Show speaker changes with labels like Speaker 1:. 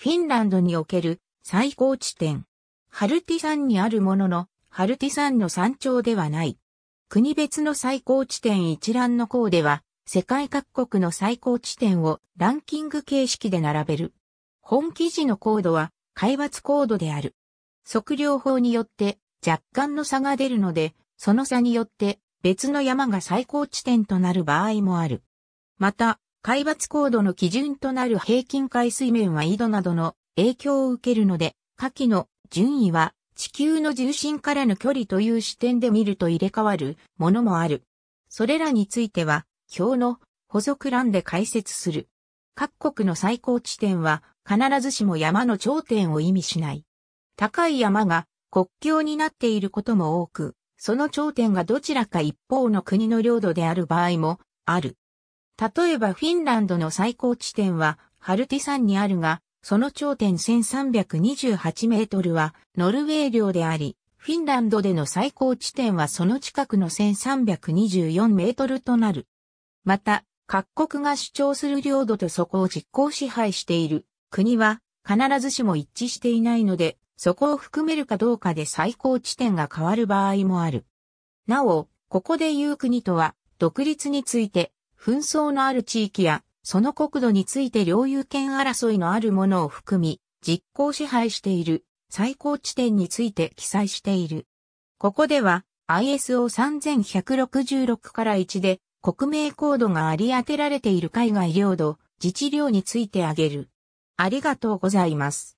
Speaker 1: フィンランドにおける最高地点。ハルティ山にあるものの、ハルティ山の山頂ではない。国別の最高地点一覧の項では、世界各国の最高地点をランキング形式で並べる。本記事の高度は、海抜高度である。測量法によって若干の差が出るので、その差によって別の山が最高地点となる場合もある。また、海抜高度の基準となる平均海水面は緯度などの影響を受けるので、下記の順位は地球の重心からの距離という視点で見ると入れ替わるものもある。それらについては、表の補足欄で解説する。各国の最高地点は必ずしも山の頂点を意味しない。高い山が国境になっていることも多く、その頂点がどちらか一方の国の領土である場合もある。例えばフィンランドの最高地点はハルティ山にあるが、その頂点1328メートルはノルウェー領であり、フィンランドでの最高地点はその近くの1324メートルとなる。また、各国が主張する領土とそこを実行支配している国は必ずしも一致していないので、そこを含めるかどうかで最高地点が変わる場合もある。なお、ここで言う国とは、独立について紛争のある地域や、その国土について領有権争いのあるものを含み、実行支配している最高地点について記載している。ここでは ISO3166 から1で国名コードがあり当てられている海外領土、自治領について挙げる。ありがとうございます。